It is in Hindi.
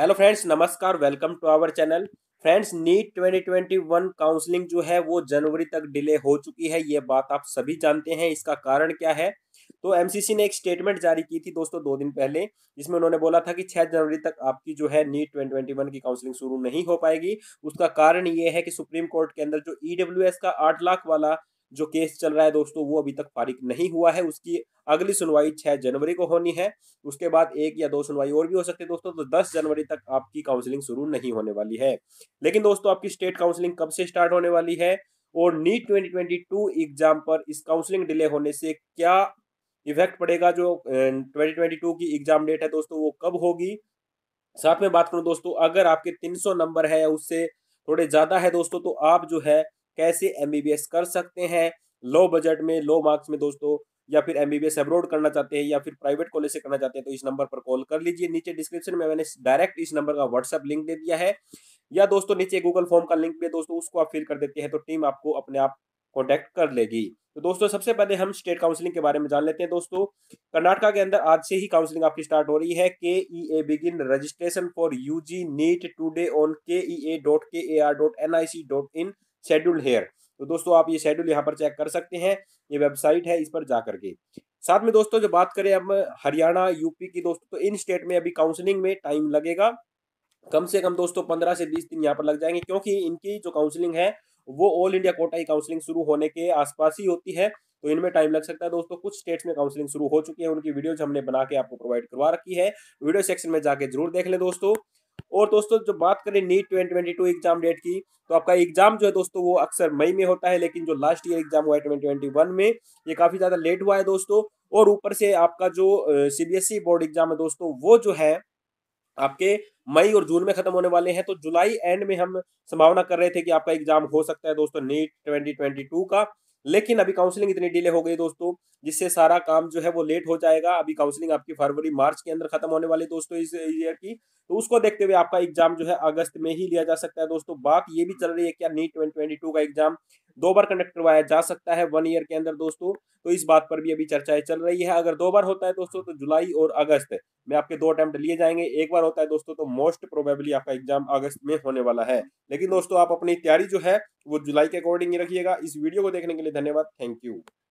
हेलो फ्रेंड्स नमस्कार welcome to our channel friends NEET 2021 counselling जो है वो जनवरी तक डिले हो चुकी है ये बात आप सभी जानते हैं इसका कारण क्या है तो एमसीसी ने एक स्टेटमेंट जारी की थी दोस्तों दो दिन पहले जिसमें उन्होंने बोला था कि 6 जनवरी तक आपकी जो है नीट 2021 की काउंसलिंग शुरू नहीं हो पाएगी उसका कारण ये है कि सुप्रीम कोर्ट के अंदर जो ईडब्ल्यू e का आठ लाख वाला जो केस चल रहा है दोस्तों वो अभी तक फारिग नहीं हुआ है उसकी अगली सुनवाई छह जनवरी को होनी है उसके बाद एक या दो सुनवाई और भी हो सकती है दोस्तों तो दस जनवरी तक आपकी काउंसलिंग शुरू नहीं होने वाली है लेकिन दोस्तों आपकी स्टेट काउंसलिंग कब से स्टार्ट होने वाली है और नीट ट्वेंटी एग्जाम पर इस काउंसलिंग डिले होने से क्या इफेक्ट पड़ेगा जो ट्वेंटी की एग्जाम डेट है दोस्तों वो कब होगी साथ में बात करूं दोस्तों अगर आपके 300 नंबर है या उससे थोड़े ज़्यादा है दोस्तों तो आप जो है कैसे एम कर सकते हैं लो बजट में लो मार्क्स में दोस्तों या फिर एस अब्रोड करना चाहते हैं या फिर प्राइवेट कॉलेज से करना चाहते हैं तो इस नंबर पर कॉल कर लीजिए नीचे डिस्क्रिप्शन में मैंने डायरेक्ट इस नंबर का व्हाट्सअप लिंक दे दिया है या दोस्तों नीचे गूगल फॉर्म का लिंक भी दोस्तों उसको आप फिल कर देते हैं तो टीम आपको अपने आप कॉन्टैक्ट कर लेगी तो दोस्तों सबसे पहले हम स्टेट काउंसिलिंग के बारे में जान लेते हैं दोस्तों कर्नाटका के अंदर आज से ही काउंसिलिंग आपकी स्टार्ट हो रही है K E A begin registration for U G NEET today on K E A dot K A R dot N I C dot in scheduled here तो दोस्तों आप ये शेड्यूल यहाँ पर चेक कर सकते हैं ये वेबसाइट है इस पर जा करके साथ में दोस्तों जो बात करें अब हरियाणा यूपी की दोस्तों तो इन स्टेट में अभी काउंसलिंग में टाइम लगेगा कम से कम दोस्तों पंद्रह से बीस दिन यहाँ पर लग जाएंगे क्योंकि इनकी जो काउंसलिंग है वो ऑल इंडिया कोटा की काउंसलिंग शुरू होने के आसपास ही होती है तो इनमें टाइम लग सकता है दोस्तों कुछ स्टेट्स में काउंसलिंग शुरू हो चुकी है उनकी वीडियोज हमने बना के आपको प्रोवाइड करवा रखी है वीडियो सेक्शन में जाके जरूर देख ले दोस्तों और दोस्तों जो बात करें नीट ट्वेंटी एग्जाम डेट की तो आपका एग्जाम जो है दोस्तों वो अक्सर मई में होता है लेकिन जो लास्ट ईयर एग्जाम हुआ है ट्वेंटी ट्वेंटी वन में ये काफी ज्यादा लेट हुआ है दोस्तों और ऊपर से आपका जो सीबीएसई e बोर्ड एग्जाम है दोस्तों वो जो है आपके मई और जून में खत्म होने वाले हैं तो जुलाई एंड में हम संभावना कर रहे थे कि आपका एग्जाम हो सकता है दोस्तों नीट 2022 का लेकिन अभी काउंसलिंग इतनी डिले हो गई दोस्तों जिससे सारा काम जो है वो लेट हो जाएगा अभी काउंसलिंग आपकी फरवरी मार्च के अंदर खत्म होने वाली दोस्तों इस ईयर की तो उसको देखते हुए आपका एग्जाम जो है अगस्त में ही लिया जा सकता है दोस्तों बात ये भी चल रही है क्या नीट ट्वेंटी का एग्जाम दो बार कंडक्ट करवाया जा सकता है वन ईयर के अंदर दोस्तों तो इस बात पर भी अभी चर्चाएं चल रही है अगर दो बार होता है दोस्तों तो जुलाई और अगस्त में आपके दो अटैम्प्ट लिए जाएंगे एक बार होता है दोस्तों तो मोस्ट प्रोबेबली आपका एग्जाम अगस्त में होने वाला है लेकिन दोस्तों आप अपनी तैयारी जो है वो जुलाई के अकॉर्डिंग ही रखिएगा इस वीडियो को देखने के लिए धन्यवाद थैंक यू